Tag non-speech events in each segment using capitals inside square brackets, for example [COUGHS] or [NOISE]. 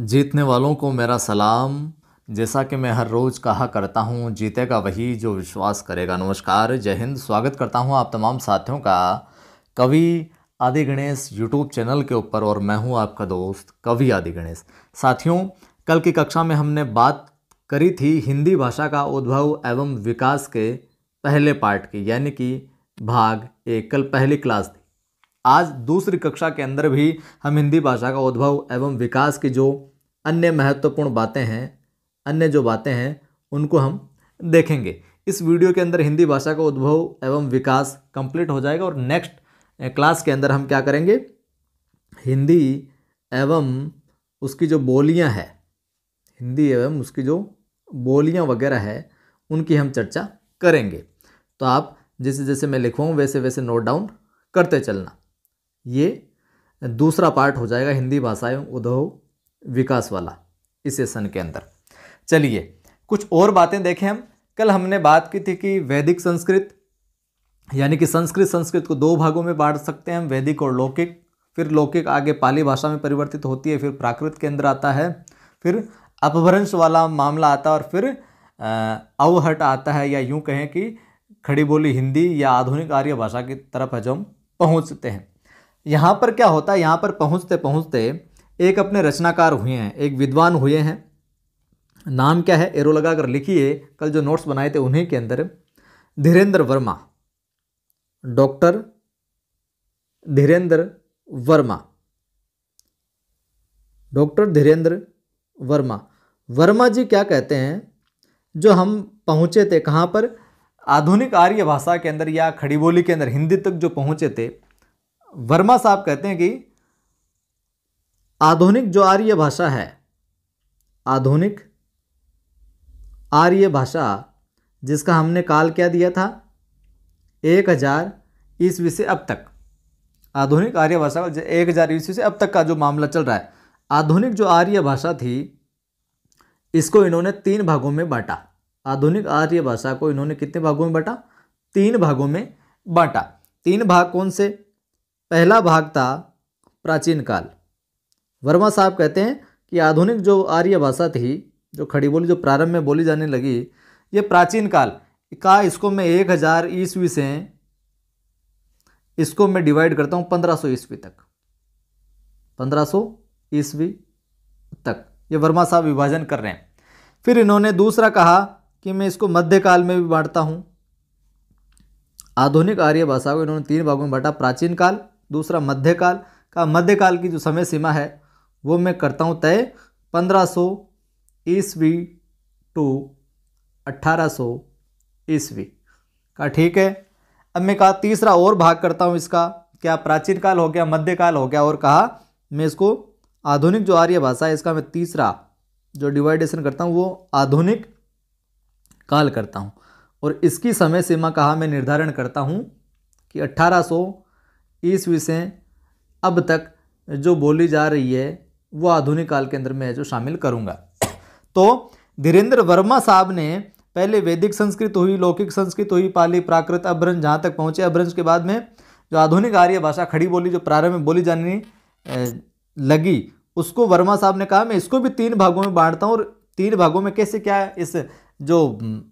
जीतने वालों को मेरा सलाम जैसा कि मैं हर रोज़ कहा करता हूँ जीतेगा वही जो विश्वास करेगा नमस्कार जय हिंद स्वागत करता हूँ आप तमाम साथियों का कवि आदि गणेश यूट्यूब चैनल के ऊपर और मैं हूँ आपका दोस्त कवि आदि गणेश साथियों कल की कक्षा में हमने बात करी थी हिंदी भाषा का उद्भव एवं विकास के पहले पार्ट की यानी कि भाग एक कल पहली क्लास थी आज दूसरी कक्षा के अंदर भी हम हिंदी भाषा का उद्भव एवं विकास की जो अन्य महत्वपूर्ण बातें हैं अन्य जो बातें हैं उनको हम देखेंगे इस वीडियो के अंदर हिंदी भाषा का उद्भव एवं विकास कंप्लीट हो जाएगा और नेक्स्ट क्लास के अंदर हम क्या करेंगे हिंदी एवं उसकी जो बोलियां हैं हिंदी एवं उसकी जो बोलियां वगैरह है उनकी हम चर्चा करेंगे तो आप जैसे जैसे मैं लिखवाऊँ वैसे वैसे नोट डाउन करते चलना ये दूसरा पार्ट हो जाएगा हिंदी भाषा एवं उद्योग विकास वाला इस सेशन के अंदर चलिए कुछ और बातें देखें हम कल हमने बात की थी कि वैदिक संस्कृत यानी कि संस्कृत संस्कृत को दो भागों में बांट सकते हैं हम वैदिक और लौकिक फिर लौकिक आगे पाली भाषा में परिवर्तित होती है फिर प्राकृत के अंदर आता है फिर अपभ्रंश वाला मामला आता है और फिर अवहट आता है या यूँ कहें कि खड़ी बोली हिंदी या आधुनिक आर्य भाषा की तरफ है जो हम पहुँचते हैं यहाँ पर क्या होता है यहाँ पर पहुँचते पहुँचते एक अपने रचनाकार हुए हैं एक विद्वान हुए हैं नाम क्या है एरो लगा कर लिखिए कल जो नोट्स बनाए थे उन्हीं के अंदर धीरेंद्र वर्मा डॉक्टर धीरेंद्र वर्मा डॉक्टर धीरेंद्र वर्मा वर्मा जी क्या कहते हैं जो हम पहुँचे थे कहाँ पर आधुनिक आर्य भाषा के अंदर या खड़ी बोली के अंदर हिंदी तक जो पहुँचे थे वर्मा साहब कहते हैं कि आधुनिक जो आर्य भाषा है आधुनिक आर्य भाषा जिसका हमने काल क्या दिया था एक हज़ार ईस्वी से अब तक आधुनिक आर्य भाषा एक हज़ार ईस्वी से अब तक का जो मामला चल रहा है आधुनिक जो आर्य भाषा थी इसको इन्होंने तीन भागों में बांटा आधुनिक आर्य भाषा को इन्होंने कितने भागों में बांटा तीन भागों में बांटा तीन भाग कौन से पहला भाग था प्राचीन काल वर्मा साहब कहते हैं कि आधुनिक जो आर्य भाषा थी जो खड़ी बोली जो प्रारंभ में बोली जाने लगी ये प्राचीन काल का इसको मैं एक हज़ार ईस्वी से इसको मैं डिवाइड करता हूँ पंद्रह सौ ईस्वी तक पंद्रह सौ ईस्वी तक ये वर्मा साहब विभाजन कर रहे हैं फिर इन्होंने दूसरा कहा कि मैं इसको मध्यकाल में भी बांटता हूँ आधुनिक आर्य भाषा को इन्होंने तीन भागों में बांटा प्राचीन काल दूसरा मध्यकाल का मध्यकाल की जो समय सीमा है वो मैं करता हूँ तय पंद्रह सौ ईस्वी टू अट्ठारह सौ ईस्वी का ठीक है अब मैं कहा तीसरा और भाग करता हूँ इसका क्या प्राचीन काल हो गया मध्यकाल हो गया और कहा मैं इसको आधुनिक जो आर्य भाषा है इसका मैं तीसरा जो डिवाइडेशन करता हूँ वो आधुनिक काल करता हूँ और इसकी समय सीमा कहा मैं निर्धारण करता हूँ कि अट्ठारह इस विषय अब तक जो बोली जा रही है वो आधुनिक काल के अंदर मैं जो शामिल करूँगा तो धीरेन्द्र वर्मा साहब ने पहले वैदिक संस्कृत हुई लौकिक संस्कृत हुई पाली प्राकृत अभ्रंश जहाँ तक पहुँचे अभ्रंश के बाद में जो आधुनिक आर्य भाषा खड़ी बोली जो प्रारंभ में बोली जाने लगी उसको वर्मा साहब ने कहा मैं इसको भी तीन भागों में बांटता हूँ और तीन भागों में कैसे क्या इस जो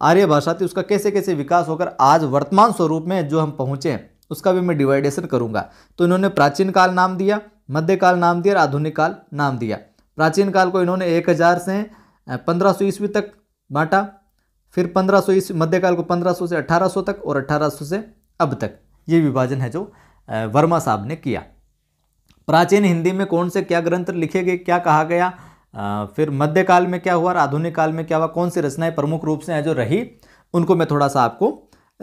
आर्य भाषा थी उसका कैसे कैसे विकास होकर आज वर्तमान स्वरूप में जो हम पहुँचे हैं उसका भी मैं डिवाइडेशन करूँगा तो इन्होंने प्राचीन काल नाम दिया मध्यकाल नाम दिया और आधुनिक काल नाम दिया प्राचीन काल को इन्होंने एक हज़ार से पंद्रह सौ ईस्वी तक बांटा फिर पंद्रह सौ ईस्वी मध्यकाल को पंद्रह सौ से अठारह सौ तक और अठारह सौ से अब तक ये विभाजन है जो वर्मा साहब ने किया प्राचीन हिंदी में कौन से क्या ग्रंथ लिखे गए क्या कहा गया फिर मध्यकाल में क्या हुआ और आधुनिक काल में क्या हुआ कौन सी रचनाएं प्रमुख रूप से हैं जो रही उनको मैं थोड़ा सा आपको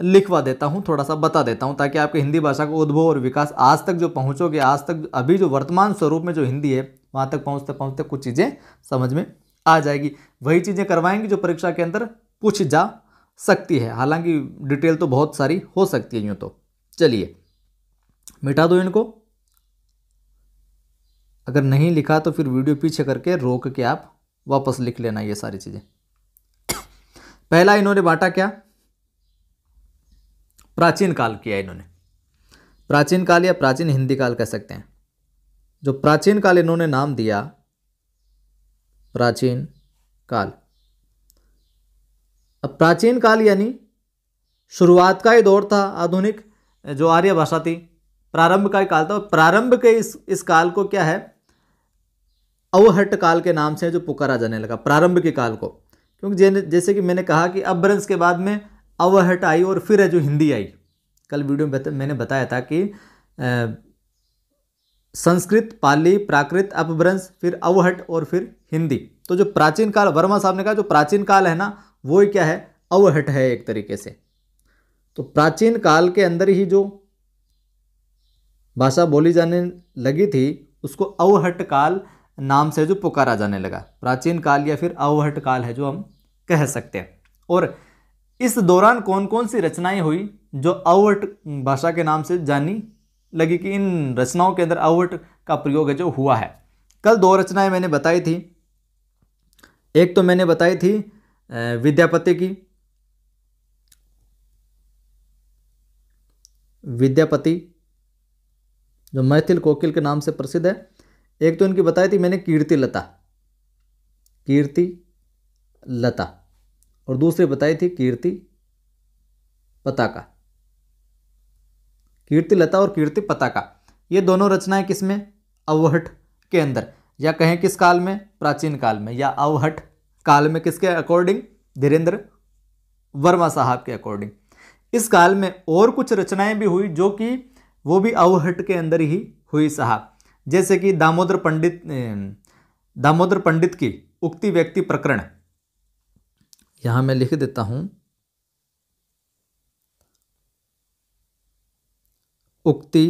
लिखवा देता हूँ थोड़ा सा बता देता हूँ ताकि आपके हिंदी भाषा का उद्भव और विकास आज तक जो पहुँचोगे आज तक अभी जो वर्तमान स्वरूप में जो हिंदी है वहाँ तक पहुँचते पहुँचते कुछ चीज़ें समझ में आ जाएगी वही चीज़ें करवाएंगी जो परीक्षा के अंदर पूछ जा सकती है हालांकि डिटेल तो बहुत सारी हो सकती है यूँ तो चलिए मिटा दो इनको अगर नहीं लिखा तो फिर वीडियो पीछे करके रोक के आप वापस लिख लेना ये सारी चीज़ें [COUGHS] पहला इन्होंने बांटा क्या प्राचीन काल किया इन्होंने प्राचीन काल या प्राचीन हिंदी काल कह सकते हैं जो प्राचीन काल इन्होंने नाम दिया प्राचीन काल अब प्राचीन काल यानी शुरुआत का ही दौर था आधुनिक जो आर्य भाषा थी प्रारंभ का ही काल था प्रारंभ के इस इस काल को क्या है अवहट काल के नाम से जो पुकारा जाने लगा प्रारंभ के काल को क्योंकि जैसे कि मैंने कहा कि अभ्रंश के बाद में अवहट आई और फिर है जो हिंदी आई कल वीडियो में मैंने बताया था कि आ, संस्कृत पाली प्राकृत अपभ्रंश फिर अवहट और फिर हिंदी तो जो प्राचीन काल वर्मा साहब ने कहा जो प्राचीन काल है ना वो क्या है अवहट है एक तरीके से तो प्राचीन काल के अंदर ही जो भाषा बोली जाने लगी थी उसको अवहट काल नाम से जो पुकारा जाने लगा प्राचीन काल या फिर अवहट काल है जो हम कह सकते हैं और इस दौरान कौन कौन सी रचनाएं हुई जो अवट भाषा के नाम से जानी लगी कि इन रचनाओं के अंदर अवट का प्रयोग है जो हुआ है कल दो रचनाएं मैंने बताई थी एक तो मैंने बताई थी विद्यापति की विद्यापति जो मैथिल कोकिल के नाम से प्रसिद्ध है एक तो इनकी बताई थी मैंने कीर्ति लता कीर्ति लता और दूसरी बताई थी कीर्ति पताका कीर्ति लता और कीर्ति पताका ये दोनों रचनाएं किसमें अवहट के अंदर या कहें किस काल में प्राचीन काल में या अवहट काल में किसके अकॉर्डिंग धीरेन्द्र वर्मा साहब के अकॉर्डिंग इस काल में और कुछ रचनाएं भी हुई जो कि वो भी अवहट के अंदर ही हुई साहब जैसे कि दामोदर पंडित दामोदर पंडित की उक्ति व्यक्ति प्रकरण यहाँ मैं लिख देता हूँ उक्ति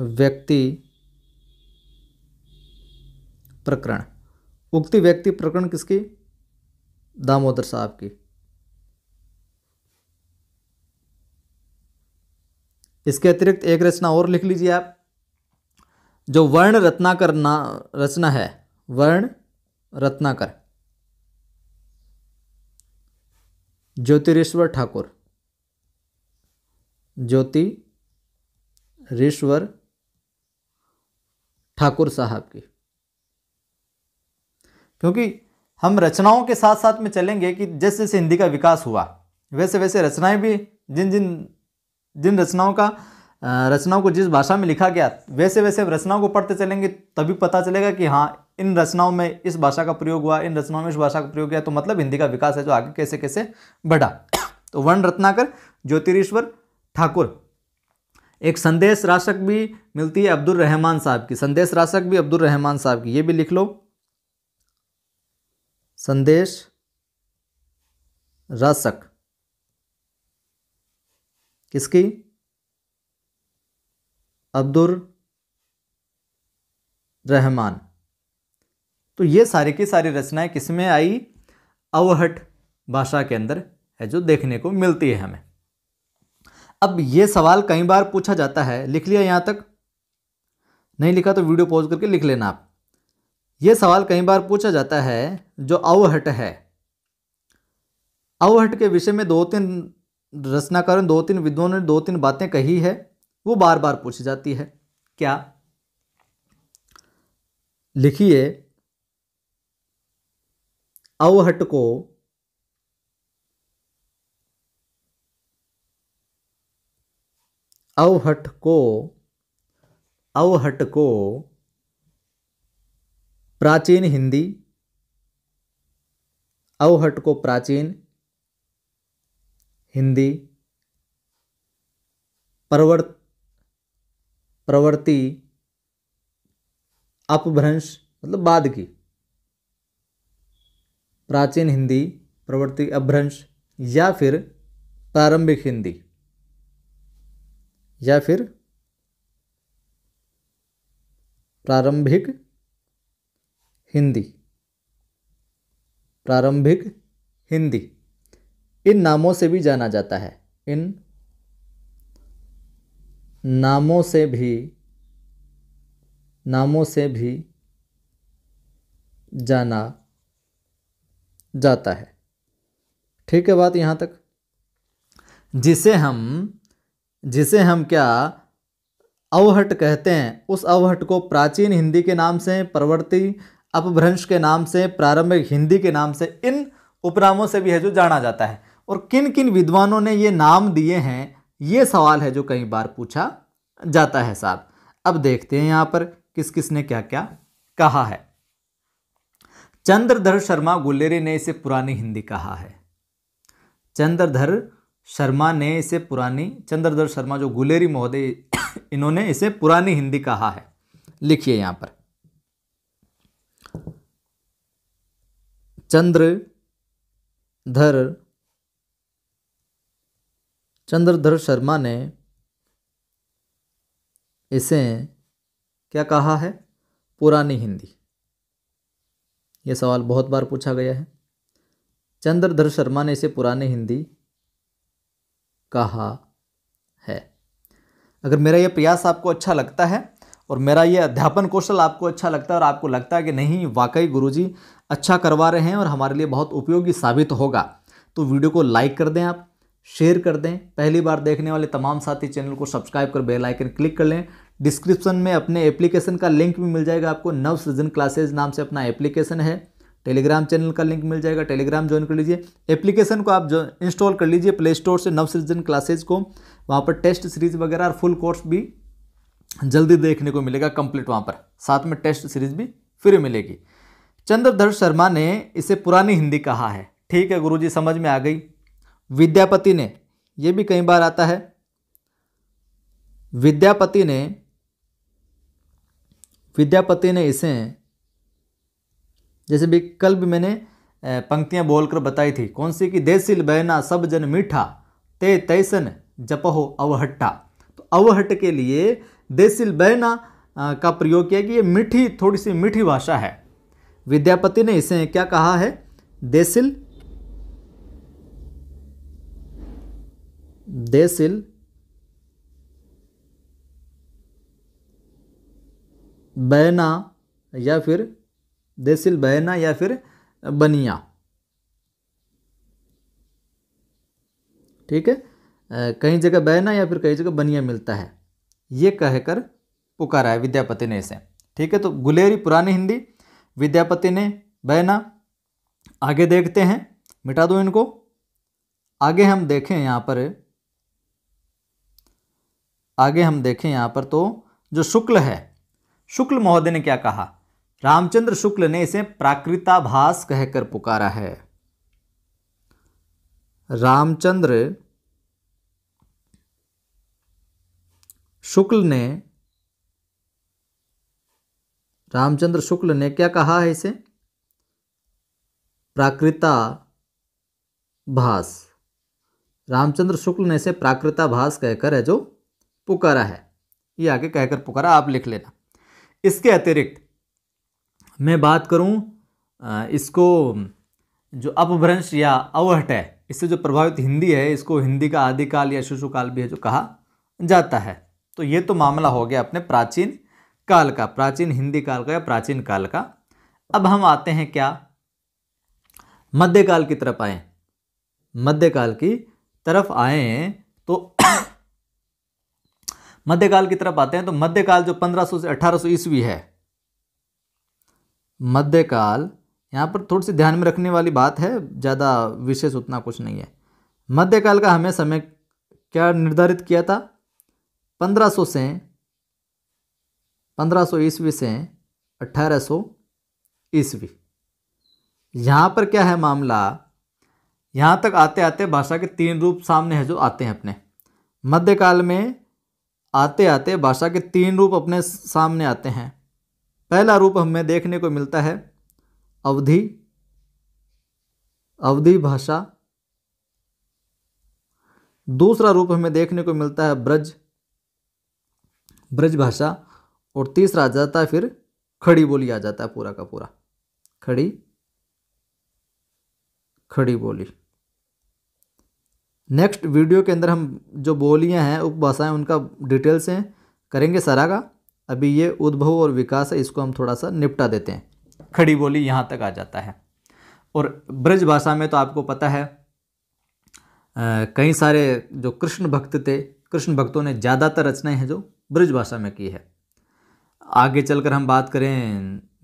व्यक्ति प्रकरण उक्ति व्यक्ति प्रकरण किसकी दामोदर साहब की इसके अतिरिक्त एक रचना और लिख लीजिए आप जो वर्ण रत्नाकर ना रचना है वर्ण रत्नाकर ज्योतिरेश्वर ठाकुर ज्योति रेश्वर ठाकुर साहब की क्योंकि हम रचनाओं के साथ साथ में चलेंगे कि जैसे जैसे हिंदी का विकास हुआ वैसे वैसे रचनाएं भी जिन जिन जिन रचनाओं का रचनाओं को जिस भाषा में लिखा गया वैसे वैसे रचनाओं को पढ़ते चलेंगे तभी पता चलेगा कि हाँ इन रचनाओं में इस भाषा का प्रयोग हुआ इन रचनाओं में इस भाषा का प्रयोग किया तो मतलब हिंदी का विकास है जो आगे कैसे कैसे बढ़ा [COUGHS] तो वर्ण रत्नाकर ज्योतिरीश्वर ठाकुर एक संदेश राशक भी मिलती है अब्दुल रहमान साहब की संदेश राशक भी अब्दुल रहमान साहब की ये भी लिख लो संदेश राशक किसकी अब्दुल रहमान तो ये सारी की सारी रचनाएं किसमें आई अवहट भाषा के अंदर है जो देखने को मिलती है हमें अब ये सवाल कई बार पूछा जाता है लिख लिया यहां तक नहीं लिखा तो वीडियो पॉज करके लिख लेना आप ये सवाल कई बार पूछा जाता है जो अवहट है अवहट के विषय में दो तीन रचनाकारों दो तीन विद्वानों ने दो तीन बातें कही है वो बार बार पूछी जाती है क्या लिखिए अवहट को अवहट को अवहट को प्राचीन हिंदी अवहट को प्राचीन हिंदी परवर्त प्रवृत्ति अपभ्रंश मतलब बाद की प्राचीन हिंदी प्रवृत्ति अपभ्रंश या फिर प्रारंभिक हिंदी या फिर प्रारंभिक हिंदी प्रारंभिक हिंदी इन नामों से भी जाना जाता है इन नामों से भी नामों से भी जाना जाता है ठीक है बात यहाँ तक जिसे हम जिसे हम क्या अवहट कहते हैं उस अवहट को प्राचीन हिंदी के नाम से परवर्ती अपभ्रंश के नाम से प्रारंभिक हिंदी के नाम से इन उपनामों से भी है जो जाना जाता है और किन किन विद्वानों ने ये नाम दिए हैं ये सवाल है जो कई बार पूछा जाता है साहब अब देखते हैं यहाँ पर किस किस ने क्या क्या कहा है चंद्रधर शर्मा गुलेरी ने इसे पुरानी हिंदी कहा है चंद्रधर शर्मा ने इसे पुरानी चंद्रधर शर्मा जो गुलेरी महोदय [COUGHS] इन्होंने इसे पुरानी हिंदी कहा है लिखिए यहां पर चंद्र धर चंद्रधर शर्मा ने इसे क्या कहा है पुरानी हिंदी ये सवाल बहुत बार पूछा गया है चंद्रधर शर्मा ने इसे पुरानी हिंदी कहा है अगर मेरा यह प्रयास आपको अच्छा लगता है और मेरा यह अध्यापन कौशल आपको अच्छा लगता है और आपको लगता है कि नहीं वाकई गुरुजी अच्छा करवा रहे हैं और हमारे लिए बहुत उपयोगी साबित होगा तो वीडियो को लाइक कर दें आप शेयर कर दें पहली बार देखने वाले तमाम साथी चैनल को सब्सक्राइब कर बेल आइकन क्लिक कर लें डिस्क्रिप्शन में अपने एप्लीकेशन का लिंक भी मिल जाएगा आपको नव सृजन क्लासेज नाम से अपना एप्लीकेशन है टेलीग्राम चैनल का लिंक मिल जाएगा टेलीग्राम ज्वाइन कर लीजिए एप्लीकेशन को आप इंस्टॉल कर लीजिए प्ले स्टोर से नव सृजन क्लासेज को वहाँ पर टेस्ट सीरीज वगैरह और फुल कोर्स भी जल्दी देखने को मिलेगा कंप्लीट वहाँ पर साथ में टेस्ट सीरीज भी फ्री मिलेगी चंद्रधर शर्मा ने इसे पुरानी हिंदी कहा है ठीक है गुरुजी समझ में आ गई विद्यापति ने ये भी कई बार आता है विद्यापति ने विद्यापति ने इसे जैसे भी कल भी मैंने पंक्तियां बोलकर बताई थी कौन सी कि देसिल बहना सब जन मीठा ते तैसन जपहो अवहट्टा तो अवहट के लिए देसिल बहना का प्रयोग किया कि ये मीठी थोड़ी सी मीठी भाषा है विद्यापति ने इसे क्या कहा है देसिल they बहना या फिर देसिल बहना या फिर बनिया ठीक है कहीं जगह बहना या फिर कहीं जगह बनिया मिलता है ये कहकर पुकारा है विद्यापति ने इसे ठीक है तो गुलेरी पुरानी हिंदी विद्यापति ने बहना आगे देखते हैं मिटा दो इनको आगे हम देखें यहाँ पर आगे हम देखें यहाँ पर तो जो शुक्ल है शुक्ल महोदय ने क्या कहा रामचंद्र शुक्ल ने इसे प्राकृताभास कहकर पुकारा है रामचंद्र शुक्ल ने रामचंद्र शुक्ल ने क्या कहा है इसे प्राकृता भास रामचंद्र शुक्ल ने इसे प्राकृता भास कहकर है जो पुकारा है ये आगे कहकर पुकारा आप लिख लेना इसके अतिरिक्त मैं बात करूं इसको जो अपभ्रंश या अवहट है इससे जो प्रभावित हिंदी है इसको हिंदी का आदिकाल या शिशुकाल भी है जो कहा जाता है तो ये तो मामला हो गया अपने प्राचीन काल का प्राचीन हिंदी काल का या प्राचीन काल का अब हम आते हैं क्या मध्यकाल की तरफ आए मध्यकाल की तरफ आए तो मध्यकाल की तरफ आते हैं तो मध्यकाल जो 1500 से 1800 ईस्वी है मध्यकाल यहाँ पर थोड़ी सी ध्यान में रखने वाली बात है ज़्यादा विशेष उतना कुछ नहीं है मध्यकाल का हमें समय क्या निर्धारित किया था 1500 से 1500 ईस्वी से 1800 ईस्वी यहाँ पर क्या है मामला यहाँ तक आते आते भाषा के तीन रूप सामने हैं जो आते हैं अपने मध्यकाल में आते आते भाषा के तीन रूप अपने सामने आते हैं पहला रूप हमें देखने को मिलता है अवधि अवधि भाषा दूसरा रूप हमें देखने को मिलता है ब्रज ब्रज भाषा और तीसरा आ जाता है फिर खड़ी बोली आ जाता है पूरा का पूरा खड़ी खड़ी बोली नेक्स्ट वीडियो के अंदर हम जो बोलियाँ हैं उपभाषाएँ उनका डिटेल से करेंगे सरागा अभी ये उद्भव और विकास है इसको हम थोड़ा सा निपटा देते हैं खड़ी बोली यहाँ तक आ जाता है और ब्रज भाषा में तो आपको पता है कई सारे जो कृष्ण भक्त थे कृष्ण भक्तों ने ज़्यादातर रचनाएं हैं जो ब्रज भाषा में की है आगे चलकर हम बात करें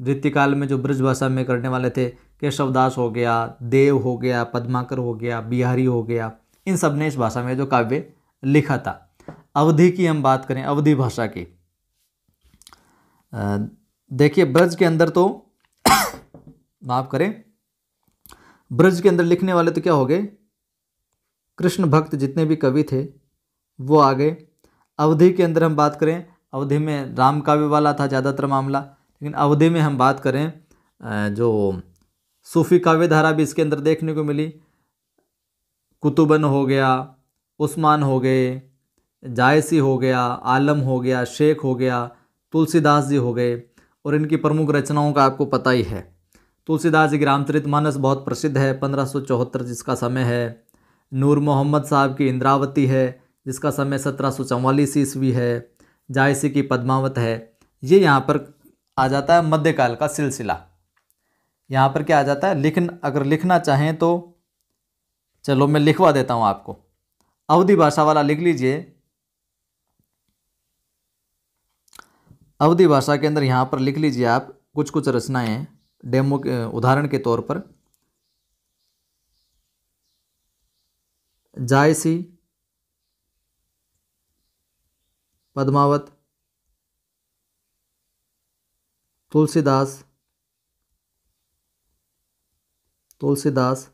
नृत्यकाल में जो ब्रज भाषा में करने वाले थे केशवदास हो गया देव हो गया पद्माकर हो गया बिहारी हो गया इन सब ने इस भाषा में जो काव्य लिखा था अवधि की हम बात करें अवधि भाषा की देखिए ब्रज के अंदर तो [COUGHS] माफ करें ब्रज के अंदर लिखने वाले तो क्या हो गए कृष्ण भक्त जितने भी कवि थे वो आ गए अवधि के अंदर हम बात करें अवधि में राम काव्य वाला था ज़्यादातर मामला लेकिन अवधि में हम बात करें जो सूफी काव्य धारा भी इसके अंदर देखने को मिली कुतुबन हो गया उस्मान हो गए जायसी हो गया आलम हो गया शेख हो गया तुलसीदास जी हो गए और इनकी प्रमुख रचनाओं का आपको पता ही है तुलसीदास जी की रामचरित मानस बहुत प्रसिद्ध है पंद्रह जिसका समय है नूर मोहम्मद साहब की इंद्रावती है जिसका समय सत्रह सौ चौवालीस ईस्वी है जायसी की पद्मावत है ये यहाँ पर आ जाता है मध्यकाल का सिलसिला यहाँ पर क्या आ जाता है लिखन अगर लिखना चाहें तो चलो मैं लिखवा देता हूं आपको अवधि भाषा वाला लिख लीजिए अवधि भाषा के अंदर यहां पर लिख लीजिए आप कुछ कुछ रचनाएं डेमो के उदाहरण के तौर पर जायसी पद्मावत तुलसीदास तुलसीदास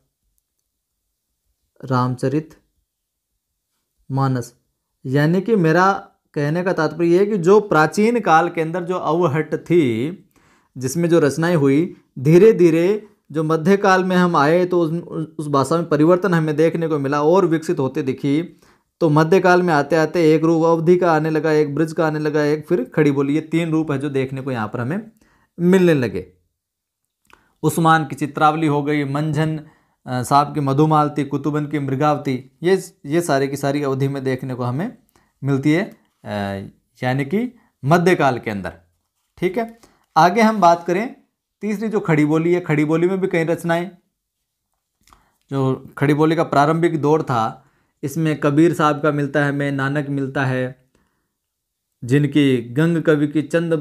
रामचरित मानस यानी कि मेरा कहने का तात्पर्य यह है कि जो प्राचीन काल के अंदर जो अवहट थी जिसमें जो रचनाएं हुई धीरे धीरे जो मध्यकाल में हम आए तो उस उस भाषा में परिवर्तन हमें देखने को मिला और विकसित होते दिखी तो मध्यकाल में आते आते एक रूप अवधि का आने लगा एक ब्रज का आने लगा एक फिर खड़ी बोली ये तीन रूप है जो देखने को यहाँ पर हमें मिलने लगे उस्मान की चित्रावली हो गई मंझन साहब की मधुमालती कुतुबन की मृगावती ये ये सारी की सारी अवधि में देखने को हमें मिलती है यानी कि मध्यकाल के अंदर ठीक है आगे हम बात करें तीसरी जो खड़ी बोली है खड़ी बोली में भी कई रचनाएं जो खड़ी बोली का प्रारंभिक दौर था इसमें कबीर साहब का मिलता है हमें नानक मिलता है जिनकी गंग कवि की चंद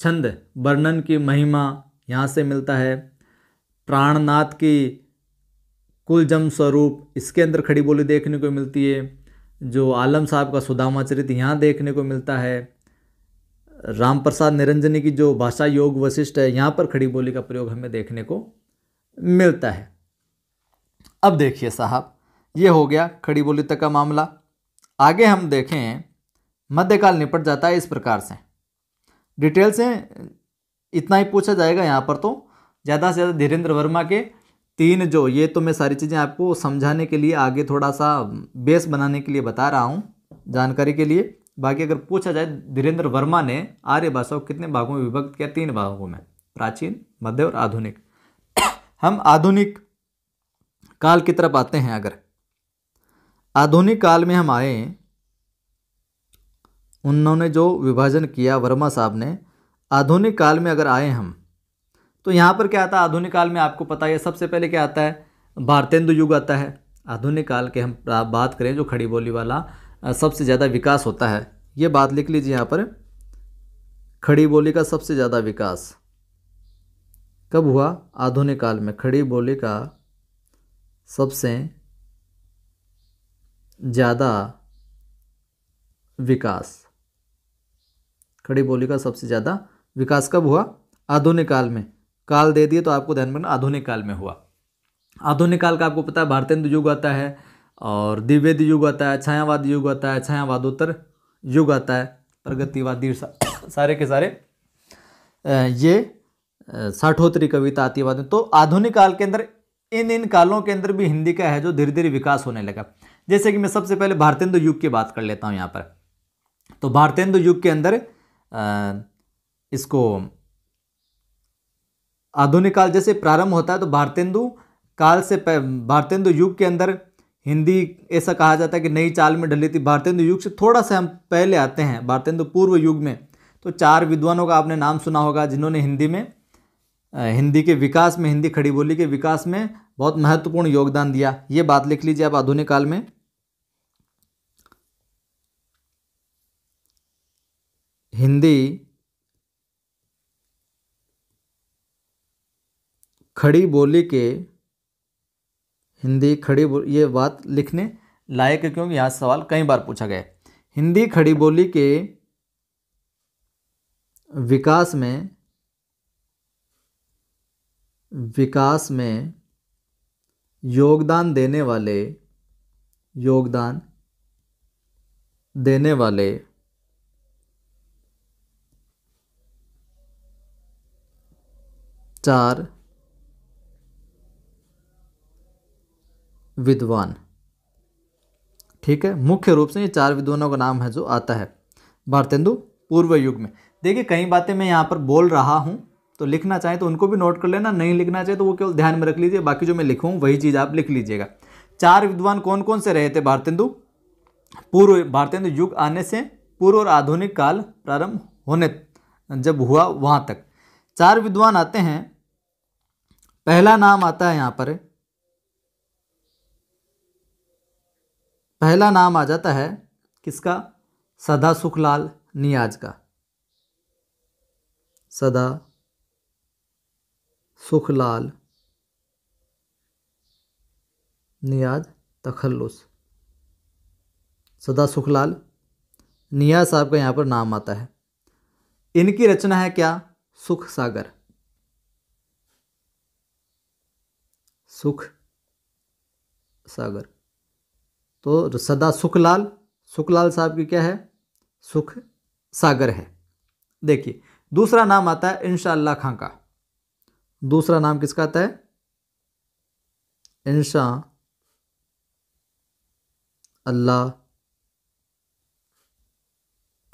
छंद वर्णन की महिमा यहाँ से मिलता है प्राणनाथ की कुलजम स्वरूप इसके अंदर खड़ी बोली देखने को मिलती है जो आलम साहब का सुदामा चरित यहाँ देखने को मिलता है राम प्रसाद निरंजनी की जो भाषा योग वशिष्ठ है यहाँ पर खड़ी बोली का प्रयोग हमें देखने को मिलता है अब देखिए साहब ये हो गया खड़ी बोली तक का मामला आगे हम देखें मध्यकाल निपट जाता है इस प्रकार से डिटेल से इतना ही पूछा जाएगा यहाँ पर तो ज़्यादा से ज़्यादा धीरेन्द्र वर्मा के तीन जो ये तो मैं सारी चीज़ें आपको समझाने के लिए आगे थोड़ा सा बेस बनाने के लिए बता रहा हूँ जानकारी के लिए बाकी अगर पूछा जाए धीरेन्द्र वर्मा ने आर्य भाषा को कितने भागों में विभक्त किया तीन भागों में प्राचीन मध्य और आधुनिक [COUGHS] हम आधुनिक काल की तरफ आते हैं अगर आधुनिक काल में हम आए उन्होंने जो विभाजन किया वर्मा साहब ने आधुनिक काल में अगर आए हम तो यहाँ पर क्या आता है आधुनिक काल में आपको पता है सबसे पहले क्या आता है भारतेंदु युग आता है आधुनिक काल के हम बात करें जो खड़ी बोली वाला सबसे ज़्यादा विकास होता है ये बात लिख लीजिए यहाँ पर खड़ी बोली का सबसे ज़्यादा विकास कब हुआ आधुनिक काल में खड़ी बोली का सबसे ज़्यादा विकास खड़ी बोली का सबसे ज़्यादा विकास कब हुआ आधुनिक काल में काल दे दिए तो आपको ध्यान में आधुनिक काल में हुआ आधुनिक काल का आपको पता है भारतेंद्र युग आता है और दिव्यद युग आता है छायावाद युग आता है छायावादोत्तर युग आता है प्रगतिवादी सारे के सारे ये साठोत्तरी कविता आती है तो आधुनिक काल के अंदर इन इन कालों के अंदर भी हिंदी का है जो धीरे धीरे विकास होने लगा जैसे कि मैं सबसे पहले भारतेंदु युग की बात कर लेता हूँ यहाँ पर तो भारतेंदु युग के अंदर इसको आधुनिक काल जैसे प्रारंभ होता है तो भारतेंदु काल से भारतेंदु युग के अंदर हिंदी ऐसा कहा जाता है कि नई चाल में ढली थी भारतेंदु युग से थोड़ा सा हम पहले आते हैं भारतेंदु पूर्व युग में तो चार विद्वानों का आपने नाम सुना होगा जिन्होंने हिंदी में हिंदी के विकास में हिंदी खड़ी बोली के विकास में बहुत महत्वपूर्ण योगदान दिया ये बात लिख लीजिए आप आधुनिक काल में हिंदी खड़ी बोली के हिंदी खड़ी बोली ये बात लिखने लायक है क्योंकि यहाँ सवाल कई बार पूछा गया हिंदी खड़ी बोली के विकास में विकास में योगदान देने वाले योगदान देने वाले चार विद्वान ठीक है मुख्य रूप से ये चार विद्वानों का नाम है जो आता है भारतेंदु पूर्व युग में देखिए कई बातें मैं यहाँ पर बोल रहा हूँ तो लिखना चाहें तो उनको भी नोट कर लेना नहीं लिखना चाहे तो वो केवल ध्यान में रख लीजिए बाकी जो मैं लिखूँ वही चीज़ आप लिख लीजिएगा चार विद्वान कौन कौन से रहे थे भारतेंदु पूर्व भारतेंदु युग आने से पूर्व और आधुनिक काल प्रारंभ होने जब हुआ वहाँ तक चार विद्वान आते हैं पहला नाम आता है यहाँ पर पहला नाम आ जाता है किसका सदा सुखलाल नियाज का सदा सुखलाल नियाज तखल्लुस सदा सुखलाल नियाज साहब का यहाँ पर नाम आता है इनकी रचना है क्या सुख सागर सुख सागर तो सदा सुखलाल सुखलाल साहब की क्या है सुख सागर है देखिए दूसरा नाम आता है इनशाला खां का दूसरा नाम किसका आता है इंशा अल्लाह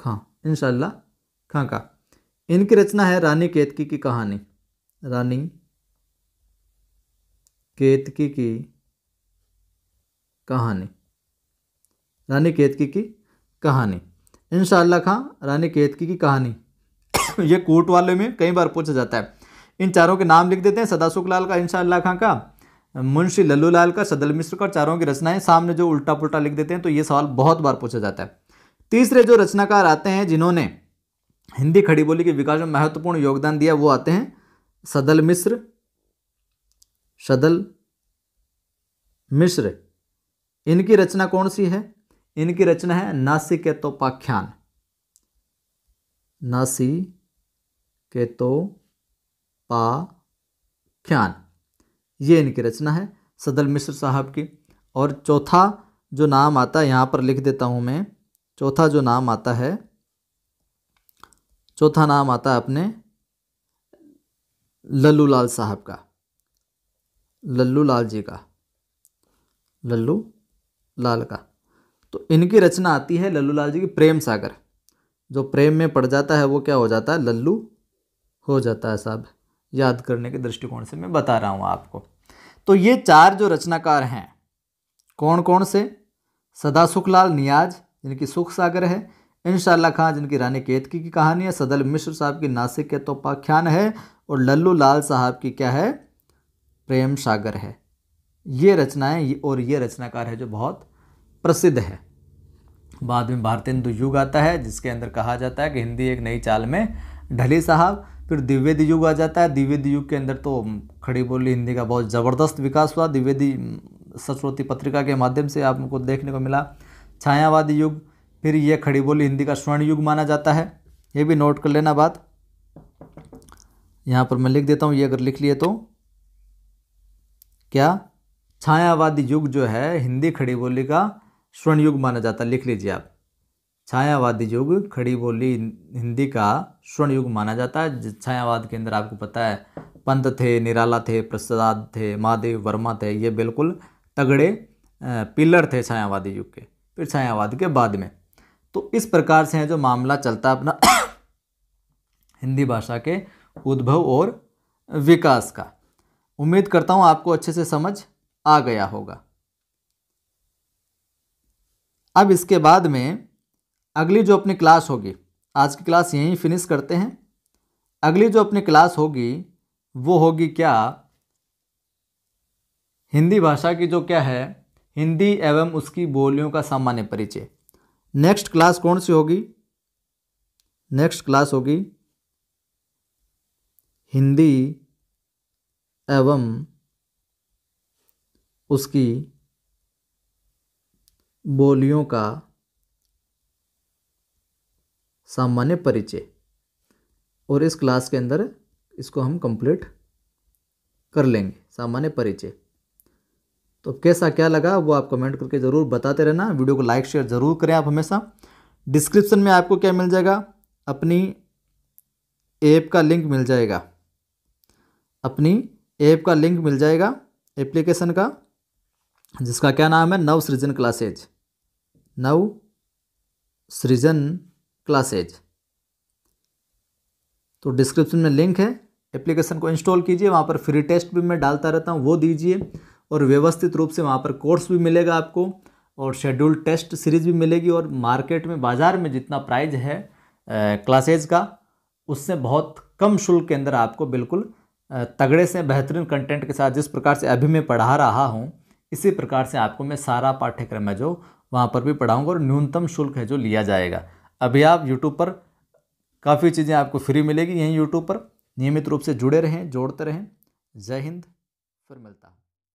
खां इनशाला खां का इनकी रचना है रानी केतकी की कहानी रानी केतकी की कहानी रानी केतकी की कहानी इन खां रानी केतकी की कहानी [COUGHS] ये कोर्ट वाले में कई बार पूछा जाता है इन चारों के नाम लिख देते हैं सदासुख लाल का इन खां का मुंशी लल्लू लाल का सदल मिश्र का चारों की रचनाएं सामने जो उल्टा पुल्टा लिख देते हैं तो ये सवाल बहुत बार पूछा जाता है तीसरे जो रचनाकार आते हैं जिन्होंने हिंदी खड़ी बोली के विकास में महत्वपूर्ण योगदान दिया वो आते हैं सदल मिश्र सदल मिश्र इनकी रचना कौन सी है इनकी रचना है तो पाख्यान नासी पाख्यान ये इनकी रचना है सदल मिश्र साहब की और चौथा जो नाम आता है यहाँ पर लिख देता हूँ मैं चौथा जो नाम आता है चौथा नाम आता है अपने लल्लू लाल साहब का लल्लू लाल जी का लल्लू लाल का तो इनकी रचना आती है लल्लू लाल जी की प्रेम सागर जो प्रेम में पड़ जाता है वो क्या हो जाता है लल्लू हो जाता है साहब याद करने के दृष्टिकोण से मैं बता रहा हूँ आपको तो ये चार जो रचनाकार हैं कौन कौन से सदा सुखलाल नियाज जिनकी सुख सागर है इन खां जिनकी रानी केतकी की कहानी है सदल मिश्र साहब की नासिक के तोपाख्यान है और लल्लू लाल साहब की क्या है प्रेम सागर है ये रचनाएं और ये रचनाकार है जो बहुत प्रसिद्ध है बाद में भारतेंदु युग आता है जिसके अंदर कहा जाता है कि हिंदी एक नई चाल में ढली साहब फिर द्विवेदी युग आ जाता है द्विवेदी युग के अंदर तो खड़ी बोली हिंदी का बहुत ज़बरदस्त विकास हुआ द्विवेदी सरस्वती पत्रिका के माध्यम से आपको देखने को मिला छायावादी युग फिर यह खड़ी बोली हिंदी का स्वर्ण युग माना जाता है ये भी नोट कर लेना बात यहाँ पर मैं लिख देता हूँ ये अगर लिख लिए तो क्या छायावादी युग जो है हिंदी खड़ी बोली का स्वर्ण युग माना जाता है लिख लीजिए आप छायावादी युग खड़ी बोली हिंदी का स्वर्ण युग माना जाता है छायावाद के अंदर आपको पता है पंत थे निराला थे प्रसाद थे महादेव वर्मा थे ये बिल्कुल तगड़े पिलर थे छायावादी युग के फिर छायावाद के बाद में तो इस प्रकार से है जो मामला चलता है अपना [COUGHS] हिंदी भाषा के उद्भव और विकास का उम्मीद करता हूँ आपको अच्छे से समझ आ गया होगा अब इसके बाद में अगली जो अपनी क्लास होगी आज की क्लास यहीं फिनिश करते हैं अगली जो अपनी क्लास होगी वो होगी क्या हिंदी भाषा की जो क्या है हिंदी एवं उसकी बोलियों का सामान्य परिचय नेक्स्ट क्लास कौन सी होगी नेक्स्ट क्लास होगी हिंदी एवं उसकी बोलियों का सामान्य परिचय और इस क्लास के अंदर इसको हम कंप्लीट कर लेंगे सामान्य परिचय तो कैसा क्या लगा वो आप कमेंट करके ज़रूर बताते रहना वीडियो को लाइक शेयर ज़रूर करें आप हमेशा डिस्क्रिप्शन में आपको क्या मिल जाएगा अपनी ऐप का लिंक मिल जाएगा अपनी ऐप का लिंक मिल जाएगा एप्लीकेशन का जिसका क्या नाम है Nav Srijan classes now Srijan classes तो डिस्क्रिप्शन में लिंक है एप्लीकेशन को इंस्टॉल कीजिए वहाँ पर फ्री टेस्ट भी मैं डालता रहता हूँ वो दीजिए और व्यवस्थित रूप से वहाँ पर कोर्स भी मिलेगा आपको और शेड्यूल टेस्ट सीरीज भी मिलेगी और मार्केट में बाज़ार में जितना प्राइज है क्लासेज का उससे बहुत कम शुल्क के अंदर आपको बिल्कुल तगड़े से बेहतरीन कंटेंट के साथ जिस प्रकार से अभी मैं पढ़ा रहा हूँ इसी प्रकार से आपको मैं सारा पाठ्यक्रम है जो वहाँ पर भी पढ़ाऊँगा और न्यूनतम शुल्क है जो लिया जाएगा अभी आप यूट्यूब पर काफ़ी चीज़ें आपको फ्री मिलेगी यहीं यूट्यूब पर नियमित रूप से जुड़े रहें जोड़ते रहें जय हिंद फिर मिलता हूँ